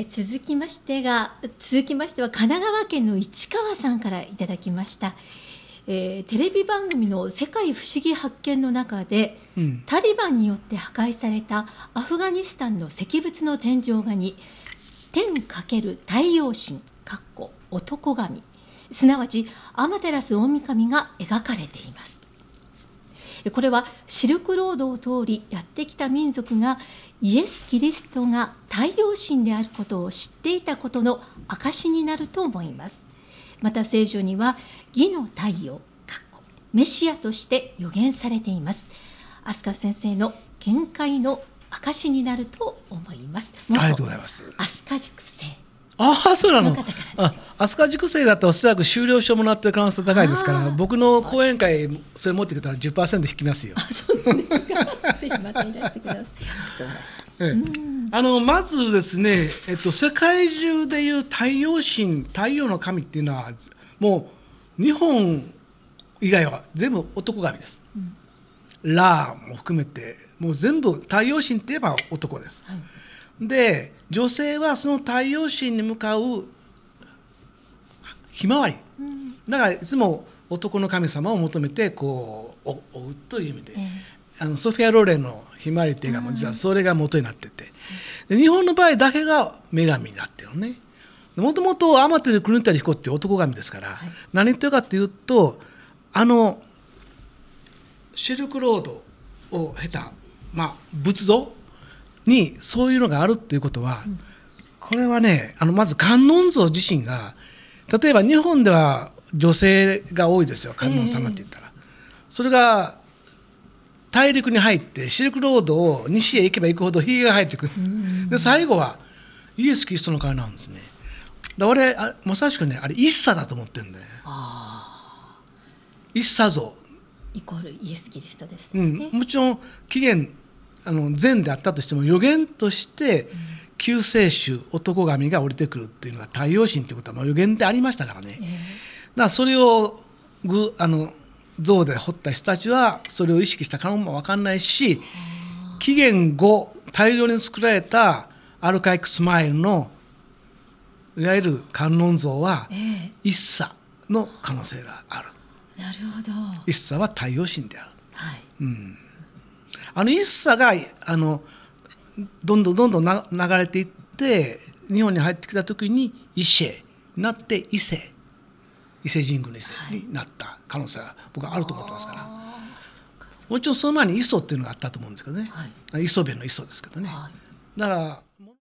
え続きましてが続きましては神奈川県の市川さんからいただきました、えー、テレビ番組の「世界不思議発見」の中で、うん、タリバンによって破壊されたアフガニスタンの石仏の天井画に「天×太陽神」かっこ男神すなわち天照大神が描かれていますこれはシルクロードを通りやってきた民族がイエス・キリストが太陽神であることを知っていたことの証になると思いますまた聖書には義の太陽メシアとして予言されています飛鳥先生の見解の証になると思いますありがとうございます飛鳥塾生ああそうなのあ飛鳥塾生だとおそらく修了証もらってる可能性高いですから僕の講演会それ持ってきたら10%引きますよ。あそうなんですかぜひまたいらしてください。素晴らしい、ええ、あのまずですね、えっと、世界中でいう太陽神太陽の神っていうのはもう日本以外は全部男神です。うん、ラーも含めてもう全部太陽神っていえば男です。はいで女性はその太陽神に向かうひまわり、うん、だからいつも男の神様を求めてこう追うという意味で、えー、あのソフィア・ローレンの「ひまわり」っていうの画も実はそれが元になってて、うん、で日本の場合だけが女神になってるのね。もともと天照国谷彦って男神ですから、はい、何言ってるかっていうとあのシルクロードを経た、まあ、仏像にそういうのがあるっていうことは、これはねあのまず観音像自身が例えば日本では女性が多いですよ観音様って言ったら。それが大陸に入ってシルクロードを西へ行けば行くほどひげが生えてくる、で最後はイエス・キリストの顔なんですねで俺あまさしくねあれ一茶だと思ってるんだよ一茶像イコールイエス・キリストですね、うん、もちろん起源あの善であったとしても予言として救世主男神が降りてくるっていうのが太陽神ということはもう予言ってありましたからね、えー、だからそれをぐあの像で彫った人たちはそれを意識したかも分かんないし紀元後大量に作られたアルカイクスマイルのいわゆる観音像は一茶の可能性がある。えー、なるほど一茶は太陽神である。はいうんあの一茶があのどんどんどんどん流れていって日本に入ってきた時に伊勢になって伊勢伊勢神宮の伊勢になった可能性は僕はあると思ってますから、はい、もちろんその前に磯っていうのがあったと思うんですけどね、はい、磯辺の磯ですけどね。はい、だから